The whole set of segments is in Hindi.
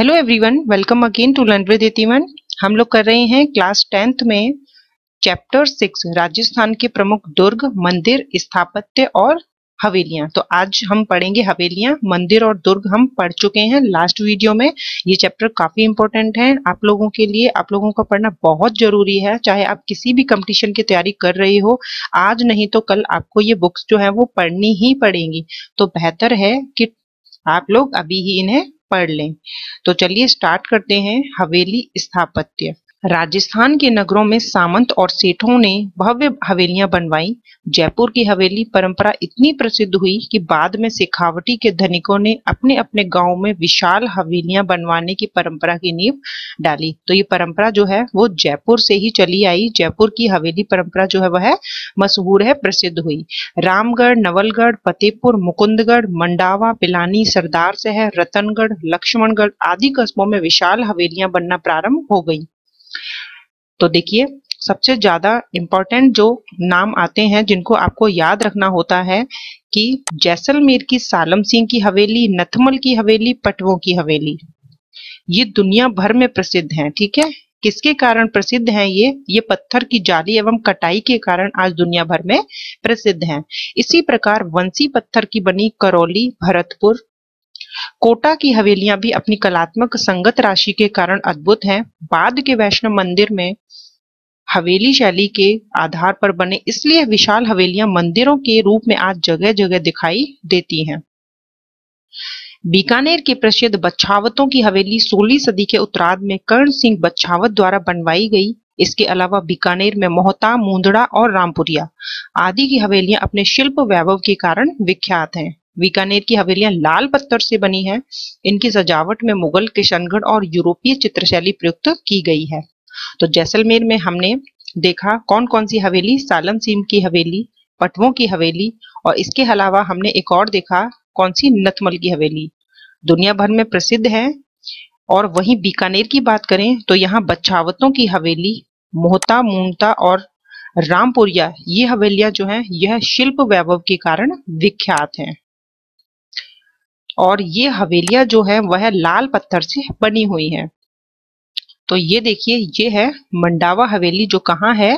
hello everyone welcome again to learn with एटीवन हम लोग कर रहे हैं क्लास टेंथ में चैप्टर सिक्स राजस्थान के प्रमुख दुर्ग मंदिर स्थापत्य और हवेलियां तो आज हम पढ़ेंगे हवेलियां मंदिर और दुर्ग हम पढ़ चुके हैं लास्ट वीडियो में ये चैप्टर काफी इंपॉर्टेंट है आप लोगों के लिए आप लोगों को पढ़ना बहुत जरूरी है चाहे आप किसी भी कंपटीशन की तैयारी कर रहे हो आज नहीं तो कल आपको ये बुक्स जो है वो पढ़नी ही पड़ेंगी तो बेहतर है कि आप लोग अभी ही इन्हें पढ़ लें तो चलिए स्टार्ट करते हैं हवेली स्थापत्य राजस्थान के नगरों में सामंत और सेठों ने भव्य हवेलियां बनवाई जयपुर की हवेली परंपरा इतनी प्रसिद्ध हुई कि बाद में सिखावटी के धनिकों ने अपने अपने गांव में विशाल हवेलियां बनवाने की परंपरा की नींव डाली तो ये परंपरा जो है वो जयपुर से ही चली आई जयपुर की हवेली परंपरा जो है वह मशहूर है प्रसिद्ध हुई रामगढ़ नवलगढ़ फतेहपुर मुकुंदगढ़ मंडावा पिलानी सरदार शहर रतनगढ़ लक्ष्मणगढ़ आदि कस्बों में विशाल हवेलियां बनना प्रारंभ हो गई तो देखिए सबसे ज़्यादा इंपॉर्टेंट जो नाम आते हैं जिनको आपको याद रखना होता है कि जैसलमेर की सालम सिंह की हवेली नथमल की हवेली पटवों की हवेली ये दुनिया भर में प्रसिद्ध हैं ठीक है किसके कारण प्रसिद्ध हैं ये ये पत्थर की जाली एवं कटाई के कारण आज दुनिया भर में प्रसिद्ध हैं इसी प्रकार वंशी पत्थर की बनी करौली भरतपुर कोटा की हवेलियां भी अपनी कलात्मक संगत राशि के कारण अद्भुत हैं बाद के वैष्णव मंदिर में हवेली शैली के आधार पर बने इसलिए विशाल हवेलियां मंदिरों के रूप में आज जगह जगह दिखाई देती हैं बीकानेर के प्रसिद्ध बच्छावतों की हवेली सोलह सदी के उत्तराध में कर्ण सिंह बच्छावत द्वारा बनवाई गई इसके अलावा बीकानेर में मोहता मुंदड़ा और रामपुरिया आदि की हवेलियां अपने शिल्प वैभव के कारण विख्यात हैं बीकानेर की हवेलियां लाल पत्थर से बनी हैं इनकी सजावट में मुगल किशनगढ़ और यूरोपीय चित्रशैली प्रयुक्त की गई है तो जैसलमेर में हमने देखा कौन कौन सी हवेली सालम सीम की हवेली पटवों की हवेली और इसके अलावा हमने एक और देखा कौन सी नथमल की हवेली दुनिया भर में प्रसिद्ध है और वहीं बीकानेर की बात करें तो यहाँ बच्छावतों की हवेली मोहता मूनता और रामपुरिया ये हवेलियां जो हैं यह शिल्प वैभव के कारण विख्यात हैं और ये हवेलियां जो है वह लाल पत्थर से बनी हुई हैं तो ये देखिए ये है मंडावा हवेली जो कहाँ है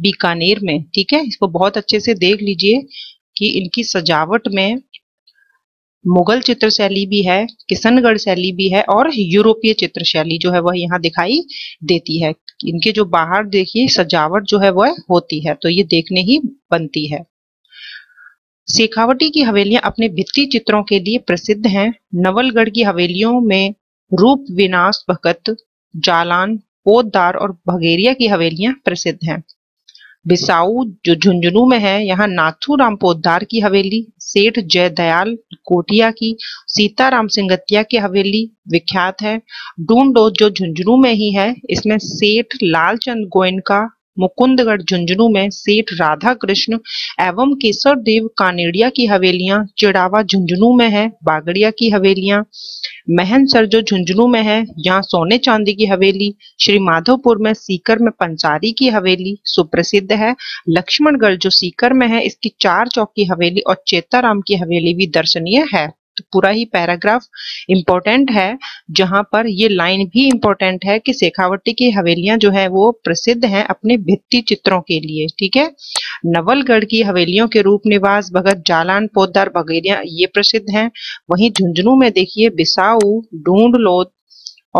बीकानेर में ठीक है इसको बहुत अच्छे से देख लीजिए कि इनकी सजावट में मुगल चित्र शैली भी है किशनगढ़ शैली भी है और यूरोपीय चित्र शैली जो है वह यहाँ दिखाई देती है इनके जो बाहर देखिए सजावट जो है वह होती है तो ये देखने ही बनती है शेखावटी की हवेलियां अपने भित्ति चित्रों के लिए प्रसिद्ध हैं नवलगढ़ की हवेलियों में रूप विनाश भगत जालान पोदार और भगेरिया की हवेलियां प्रसिद्ध हैं बिसाऊ जो झुंझुनू में है यहाँ नाथू राम पोदार की हवेली सेठ जयदयाल कोटिया की सीताराम सिंगतिया की हवेली विख्यात है डूंडो जो झुंझुनू में ही है इसमें सेठ लालचंद गोयनका मुकुंदगढ़ झुंझुनू में सेठ राधा कृष्ण एवं केसर देव कानेड़िया की हवेलियां चिड़ावा झुंझुनू में है बागड़िया की हवेलियां महन सरजो झुंझुनू में है यहाँ सोने चांदी की हवेली श्री माधोपुर में सीकर में पंचारी की हवेली सुप्रसिद्ध है लक्ष्मणगढ़ जो सीकर में है इसकी चार चौक की हवेली और चेताराम की हवेली भी दर्शनीय है तो पूरा ही पैराग्राफ इम्पोर्टेंट है जहां पर ये लाइन भी इम्पोर्टेंट है कि शेखावटी की हवेलियां जो है वो प्रसिद्ध हैं अपने भित्ति चित्रों के लिए ठीक है नवलगढ़ की हवेलियों के रूप निवास भगत जालान पोदार बगेरिया ये प्रसिद्ध हैं वहीं झुंझुनू में देखिए बिसाऊ डूंड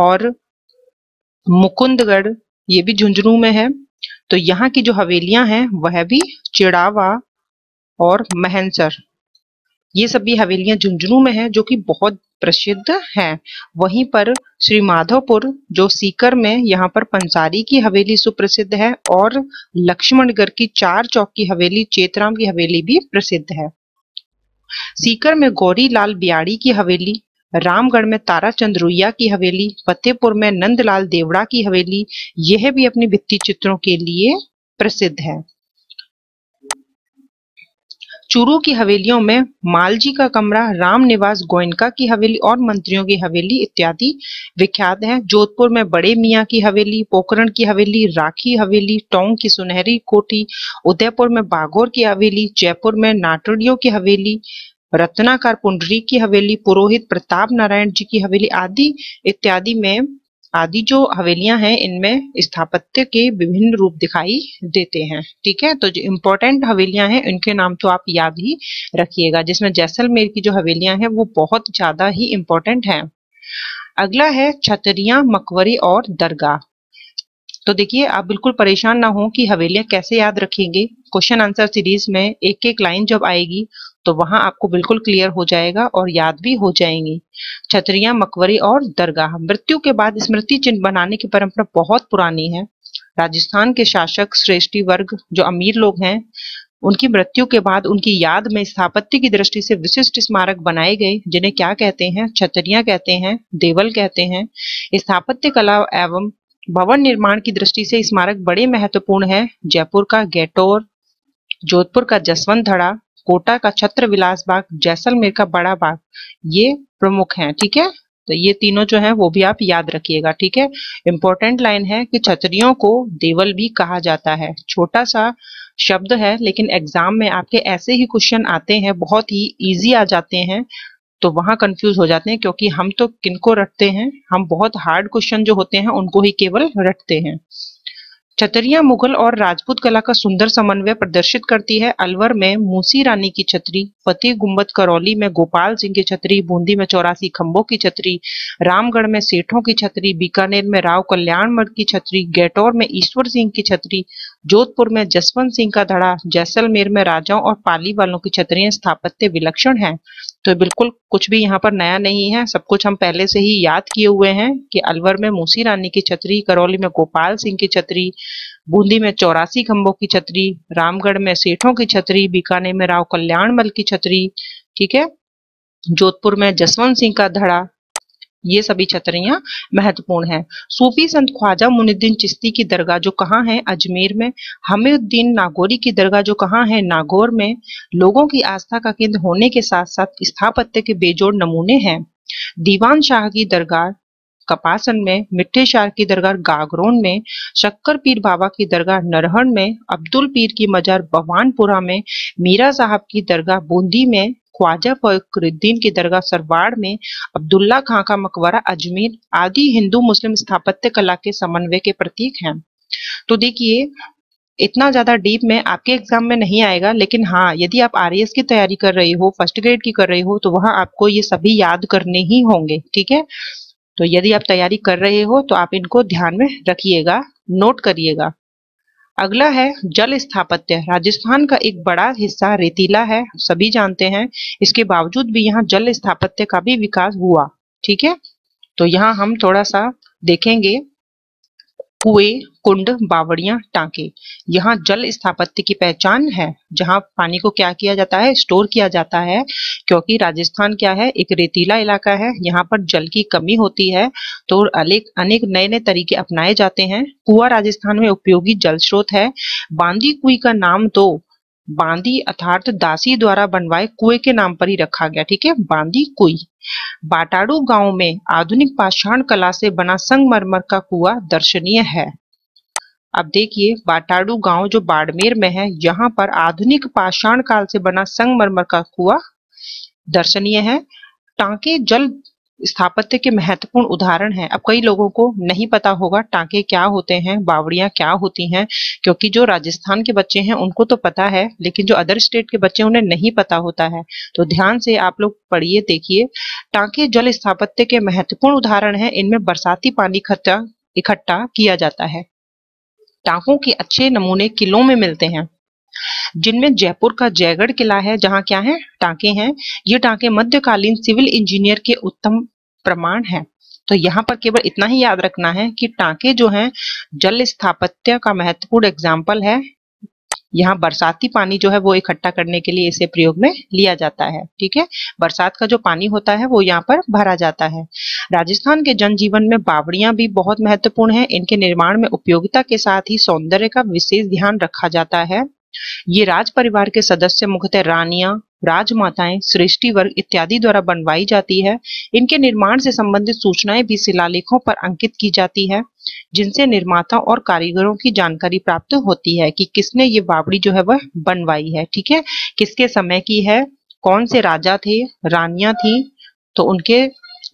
और मुकुंदगढ़ ये भी झुंझुनू में है तो यहाँ की जो हवेलियां हैं वह भी चिड़ावा और महनसर ये सभी हवेलियां झुंझुनू में है जो कि बहुत प्रसिद्ध है वहीं पर श्री माधवपुर जो सीकर में यहाँ पर पंसारी की हवेली सुप्रसिद्ध है और लक्ष्मणगढ़ की चार चौक की हवेली चेतराम की हवेली भी प्रसिद्ध है सीकर में गौरी लाल बियाड़ी की हवेली रामगढ़ में ताराचंद रुइया की हवेली फतेहपुर में नंदलाल देवड़ा की हवेली यह भी अपनी भित्ति चित्रों के लिए प्रसिद्ध है चूरू की हवेलियों में मालजी का कमरा राम निवास गोयनका की हवेली और मंत्रियों की हवेली इत्यादि विख्यात हैं जोधपुर में बड़े मियाँ की हवेली पोखरण की हवेली राखी हवेली टोंग की सुनहरी कोठी उदयपुर में बागोर की हवेली जयपुर में नाटड़ियों की हवेली रत्नाकार पुंडरी की हवेली पुरोहित प्रताप नारायण जी की हवेली आदि इत्यादि में आदि जो हवेलियां हैं इनमें स्थापत्य के विभिन्न रूप दिखाई देते हैं ठीक है तो जो इम्पोर्टेंट हवेलियां हैं इनके नाम तो आप याद ही रखिएगा जिसमें जैसलमेर की जो हवेलियां हैं वो बहुत ज्यादा ही इम्पोर्टेंट हैं अगला है छतरिया मकवरे और दरगाह तो देखिए आप बिल्कुल परेशान ना हो कि हवेलियां कैसे याद रखेंगे क्वेश्चन आंसर सीरीज में एक एक लाइन जब आएगी तो वहां आपको बिल्कुल क्लियर हो जाएगा और याद भी हो जाएंगी छतरिया मकबरे और दरगाह मृत्यु के बाद स्मृति चिन्ह बनाने की परंपरा बहुत पुरानी है राजस्थान के शासक श्रेष्ठी वर्ग जो अमीर लोग हैं उनकी मृत्यु के बाद उनकी याद में स्थापत्य की दृष्टि से विशिष्ट स्मारक बनाए गए जिन्हें क्या कहते हैं छतरिया कहते हैं देवल कहते हैं स्थापत्य कला एवं भवन निर्माण की दृष्टि से स्मारक बड़े महत्वपूर्ण है जयपुर का गेटोर जोधपुर का जसवंत धड़ा कोटा का छत्र विलास बाग जैसलमेर का बड़ा बाग ये प्रमुख हैं ठीक है तो ये तीनों जो है वो भी आप याद रखिएगा ठीक है इंपॉर्टेंट लाइन है कि छतरियों को देवल भी कहा जाता है छोटा सा शब्द है लेकिन एग्जाम में आपके ऐसे ही क्वेश्चन आते हैं बहुत ही इजी आ जाते हैं तो वहां कंफ्यूज हो जाते हैं क्योंकि हम तो किनको रटते हैं हम बहुत हार्ड क्वेश्चन जो होते हैं उनको ही केवल रटते हैं छतरियां मुगल और राजपूत कला का सुंदर समन्वय प्रदर्शित करती है अलवर में मूसी रानी की छतरी फतेह गुम्बद करौली में गोपाल सिंह की छतरी बूंदी में चौरासी खम्बों की छतरी रामगढ़ में सेठों की छतरी बीकानेर में राव कल्याण मर्द की छतरी गैटौर में ईश्वर सिंह की छतरी जोधपुर में जसवंत सिंह का धड़ा जैसलमेर में राजाओं और पाली वालों की छतरियां स्थापत्य विलक्षण है तो बिल्कुल कुछ भी यहाँ पर नया नहीं है सब कुछ हम पहले से ही याद किए हुए हैं कि अलवर में मूसी रानी की छतरी करौली में गोपाल सिंह की छतरी बूंदी में चौरासी खंभों की छतरी रामगढ़ में सेठों की छतरी बीकानेर में राव कल्याण मल की छतरी ठीक है जोधपुर में जसवंत सिंह का धड़ा ये सभी छतरियां महत्वपूर्ण हैं सूफी संत ख्वाजा मुनिद्दीन चिश्ती की दरगाह जो कहाँ है अजमेर में हमीउद्दीन नागौरी की दरगाह जो कहाँ है नागौर में लोगों की आस्था का केंद्र होने के साथ साथ स्थापत्य के बेजोड़ नमूने हैं दीवान शाह की दरगाह कपासन में मिठे शाह की दरगाह गागरोन में शक्कर पीर बाबा की दरगाह नरहण में अब्दुल पीर की मजार बवानपुरा में मीरा साहब की दरगाह बूंदी में ख्वाजा फकरुद्दीन की दरगाह सरवाड़ में अब्दुल्ला खां का मकबरा अजमेर आदि हिंदू मुस्लिम स्थापत्य कला के समन्वय के प्रतीक हैं तो देखिए इतना ज्यादा डीप में आपके एग्जाम में नहीं आएगा लेकिन हाँ यदि आप आर की तैयारी कर रहे हो फर्स्ट ग्रेड की कर रहे हो तो वहां आपको ये सभी याद करने ही होंगे ठीक है तो यदि आप तैयारी कर रहे हो तो आप इनको ध्यान में रखिएगा नोट करिएगा अगला है जल स्थापत्य राजस्थान का एक बड़ा हिस्सा रेतीला है सभी जानते हैं इसके बावजूद भी यहाँ जल स्थापत्य का भी विकास हुआ ठीक है तो यहाँ हम थोड़ा सा देखेंगे कुएं कुंड बावड़ियां टांके यहाँ जल स्थापत्य की पहचान है जहाँ पानी को क्या किया जाता है स्टोर किया जाता है क्योंकि राजस्थान क्या है एक रेतीला इलाका है यहाँ पर जल की कमी होती है तो अनेक अनेक नए नए तरीके अपनाए जाते हैं कुआ राजस्थान में उपयोगी जल स्रोत है बांदी कुई का नाम तो बांदी अर्थात दासी द्वारा बनवाए कुएं के नाम पर ही रखा गया ठीक है बांदी कुई बाटाड़ू गांव में आधुनिक पाषाण कला से बना संगमरमर का कुआ दर्शनीय है अब देखिए बाटाड़ू गांव जो बाड़मेर में है यहाँ पर आधुनिक पाषाण काल से बना संगमरमर का कुआ दर्शनीय है टांके जल स्थापत्य के महत्वपूर्ण उदाहरण हैं अब कई लोगों को नहीं पता होगा टांके क्या होते हैं बावड़ियाँ क्या होती हैं क्योंकि जो राजस्थान के बच्चे हैं उनको तो पता है लेकिन जो अदर स्टेट के बच्चे उन्हें नहीं पता होता है तो ध्यान से आप लोग पढ़िए देखिए टांके जल स्थापत्य के महत्वपूर्ण उदाहरण है इनमें बरसाती पानी इकट्ठा किया जाता है टांकों के अच्छे नमूने किलों में मिलते हैं जिनमें जयपुर का जयगढ़ किला है जहाँ क्या है टांके हैं ये टांके मध्यकालीन सिविल इंजीनियर के उत्तम प्रमाण है तो यहाँ पर केवल इतना ही याद रखना है कि टांके जो हैं जल स्थापत्य का महत्वपूर्ण एग्जाम्पल है यहाँ बरसाती पानी जो है वो इकट्ठा करने के लिए इसे प्रयोग में लिया जाता है ठीक है बरसात का जो पानी होता है वो यहाँ पर भरा जाता है राजस्थान के जनजीवन में बावड़ियां भी बहुत महत्वपूर्ण है इनके निर्माण में उपयोगिता के साथ ही सौंदर्य का विशेष ध्यान रखा जाता है ये राज परिवार के सदस्य मुख्यतः रानियां राजमाताएं सृष्टि वर्ग इत्यादि द्वारा बनवाई जाती है इनके निर्माण से संबंधित सूचनाएं भी शिलालेखों पर अंकित की जाती है जिनसे निर्माता और कारीगरों की जानकारी प्राप्त होती है कि किसने ये बावड़ी जो है वह बनवाई है ठीक है किसके समय की है कौन से राजा थे रानियां थी तो उनके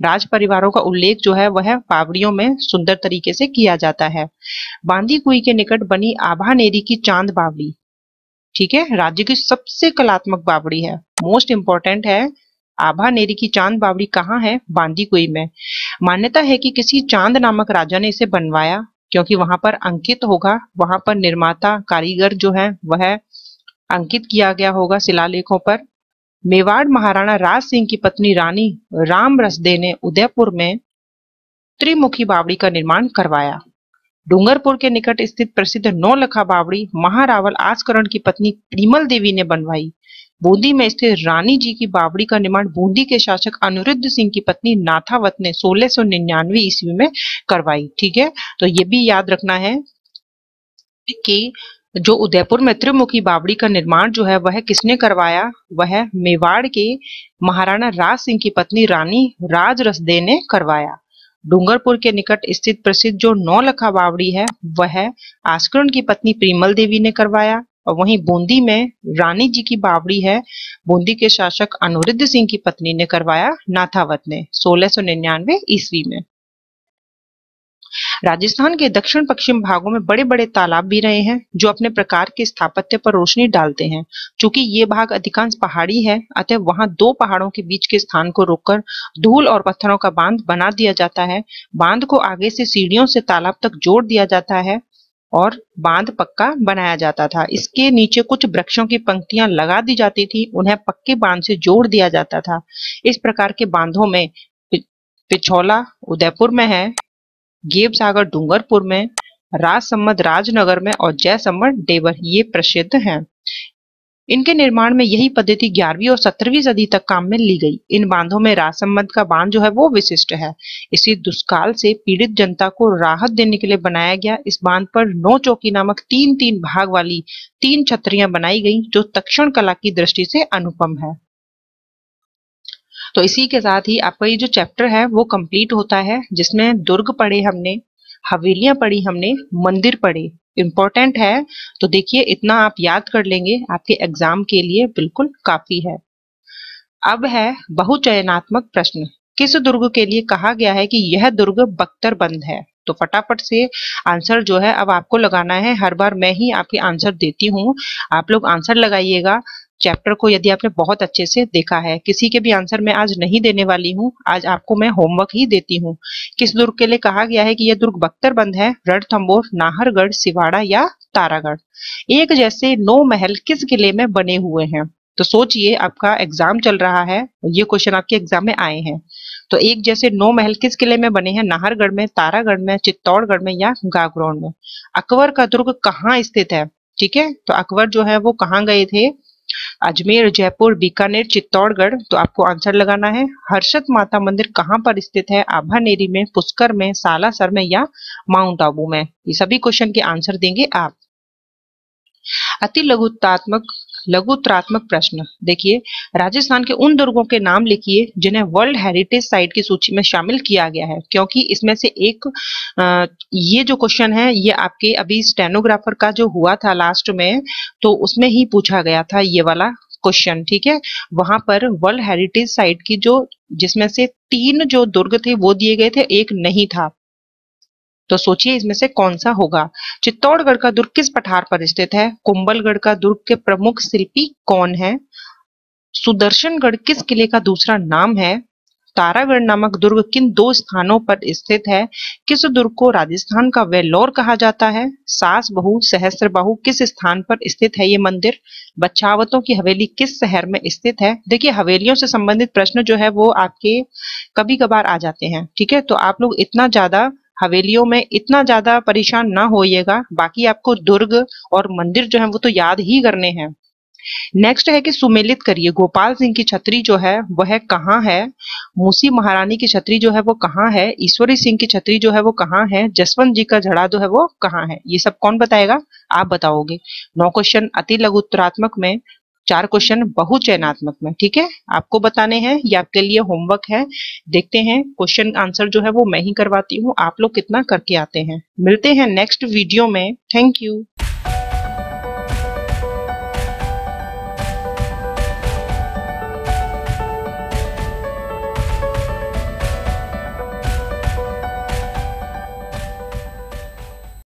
राज परिवारों का उल्लेख जो है वह बावड़ियों में सुंदर तरीके से किया जाता है बांदी कुई के निकट बनी आभा नेरी की चांद बावड़ी ठीक है राज्य की सबसे कलात्मक बावड़ी है मोस्ट इंपॉर्टेंट है आभा नेरी की चांद बावड़ी कहाँ है बांदीकुई में मान्यता है कि किसी चांद नामक राजा ने इसे बनवाया क्योंकि वहां पर अंकित होगा वहां पर निर्माता कारीगर जो है वह अंकित किया गया होगा शिलालेखों पर मेवाड़ महाराणा राज सिंह की पत्नी रानी राम रसदे ने उदयपुर में त्रिमुखी बावड़ी का निर्माण करवाया डूंगरपुर के निकट स्थित प्रसिद्ध नौलखा बावड़ी महारावल आसकरण की पत्नी प्रीमल देवी ने बनवाई बूंदी में स्थित रानी जी की बावड़ी का निर्माण बूंदी के शासक अनिरुद्ध सिंह की पत्नी नाथावत ने सोलह सौ निन्यानवे ईस्वी में करवाई ठीक है तो ये भी याद रखना है कि जो उदयपुर में त्रिमुखी बावड़ी का निर्माण जो है वह किसने करवाया वह मेवाड़ के महाराणा राज सिंह की पत्नी रानी राज रसदे ने करवाया डूंगरपुर के निकट स्थित प्रसिद्ध जो नौलखा बावड़ी है वह आस्करण की पत्नी प्रीमल देवी ने करवाया और वहीं बूंदी में रानी जी की बावड़ी है बूंदी के शासक अनुरुद्ध सिंह की पत्नी ने करवाया नाथावत ने सोलह सौ ईस्वी में राजस्थान के दक्षिण पश्चिम भागों में बड़े बड़े तालाब भी रहे हैं जो अपने प्रकार के स्थापत्य पर रोशनी डालते हैं चूंकि ये भाग अधिकांश पहाड़ी है अतः वहां दो पहाड़ों के बीच के स्थान को रोककर धूल और पत्थरों का बांध बना दिया जाता है बांध को आगे से सीढ़ियों से तालाब तक जोड़ दिया जाता है और बांध पक्का बनाया जाता था इसके नीचे कुछ वृक्षों की पंक्तियां लगा दी जाती थी उन्हें पक्के बांध से जोड़ दिया जाता था इस प्रकार के बांधों में पिछौला उदयपुर में है गेबसागर डूंगरपुर में राजसम्मत राजनगर में और जय सम्मत ये प्रसिद्ध हैं इनके निर्माण में यही पद्धति ग्यारहवीं और सत्रहवीं सदी तक काम में ली गई इन बांधों में राजसम्मत का बांध जो है वो विशिष्ट है इसी दुष्काल से पीड़ित जनता को राहत देने के लिए बनाया गया इस बांध पर नौ चौकी नामक तीन तीन भाग वाली तीन छतरियां बनाई गई जो तक्षण कला की दृष्टि से अनुपम है तो इसी के साथ ही आपका ये जो चैप्टर है वो कंप्लीट होता है जिसमें दुर्ग पढ़े हमने हवेलियां पढ़ी हमने मंदिर पढ़े इम्पोर्टेंट है तो देखिए इतना आप याद कर लेंगे आपके एग्जाम के लिए बिल्कुल काफी है अब है बहुचयनात्मक प्रश्न किस दुर्ग के लिए कहा गया है कि यह दुर्ग बख्तर बंद है तो फटाफट से आंसर जो है अब आपको लगाना है हर बार मैं ही आपके आंसर देती हूँ आप लोग आंसर लगाइएगा चैप्टर को यदि आपने बहुत अच्छे से देखा है किसी के भी आंसर मैं आज नहीं देने वाली हूँ आज आपको मैं होमवर्क ही देती हूँ किस दुर्ग के लिए कहा गया है कि यह दुर्ग बख्तरबंद है रणथम्बोर नाहरगढ़ सिवाड़ा या तारागढ़ एक जैसे नौ महल किस किले में बने हुए हैं तो सोचिए आपका एग्जाम चल रहा है ये क्वेश्चन आपके एग्जाम में आए हैं तो एक जैसे नौ महल किस किले में बने हैं नाहरगढ़ में तारागढ़ में चित्तौड़गढ़ में या गागरौन में अकबर का दुर्ग कहाँ स्थित है ठीक है तो अकबर जो है वो कहाँ गए थे अजमेर जयपुर बीकानेर चित्तौड़गढ़ तो आपको आंसर लगाना है हर्षद माता मंदिर कहाँ पर स्थित है आभा नेरी में पुष्कर में सालासर में या माउंट आबू में ये सभी क्वेश्चन के आंसर देंगे आप अति लघुतात्मक उत्तरात्मक प्रश्न देखिए राजस्थान के उन दुर्गों के नाम लिखिए जिन्हें वर्ल्ड हेरिटेज साइट की सूची में शामिल किया गया है क्योंकि इसमें से एक आ, ये जो क्वेश्चन है ये आपके अभी स्टेनोग्राफर का जो हुआ था लास्ट में तो उसमें ही पूछा गया था ये वाला क्वेश्चन ठीक है वहां पर वर्ल्ड हेरिटेज साइट की जो जिसमें से तीन जो दुर्ग थे वो दिए गए थे एक नहीं था तो सोचिए इसमें से कौन सा होगा चित्तौड़गढ़ का दुर्ग किस पठार पर स्थित है कुंबलगढ़ का दुर्ग के प्रमुख शिल्पी कौन है सुदर्शनगढ़ किस किले का दूसरा नाम है तारागढ़ नामक दुर्ग किन दो स्थानों पर स्थित है किस दुर्ग को राजस्थान का वेलोर कहा जाता है सास बहु सहस्त्र बहु किस स्थान पर स्थित है ये मंदिर बच्चावतों की हवेली किस शहर में स्थित है देखिए हवेलियों से संबंधित प्रश्न जो है वो आपके कभी कभार आ जाते हैं ठीक है तो आप लोग इतना ज्यादा हवेलियों में इतना ज्यादा परेशान ना होइएगा बाकी आपको दुर्ग और मंदिर जो है वो तो याद ही करने हैं नेक्स्ट है कि सुमेलित करिए गोपाल सिंह की छतरी जो है वह कहाँ है मूसी महारानी की छतरी जो है वो कहाँ है ईश्वरी सिंह की छतरी जो है वो कहाँ है जसवंत जी का झड़ा जो है वो कहाँ है ये सब कौन बताएगा आप बताओगे नौ क्वेश्चन अति लघु उत्तरात्मक में चार क्वेश्चन बहुचयनात्मक में ठीक है आपको बताने हैं ये आपके लिए होमवर्क है देखते हैं क्वेश्चन आंसर जो है वो मैं ही करवाती हूँ आप लोग कितना करके आते हैं मिलते हैं नेक्स्ट वीडियो में थैंक यू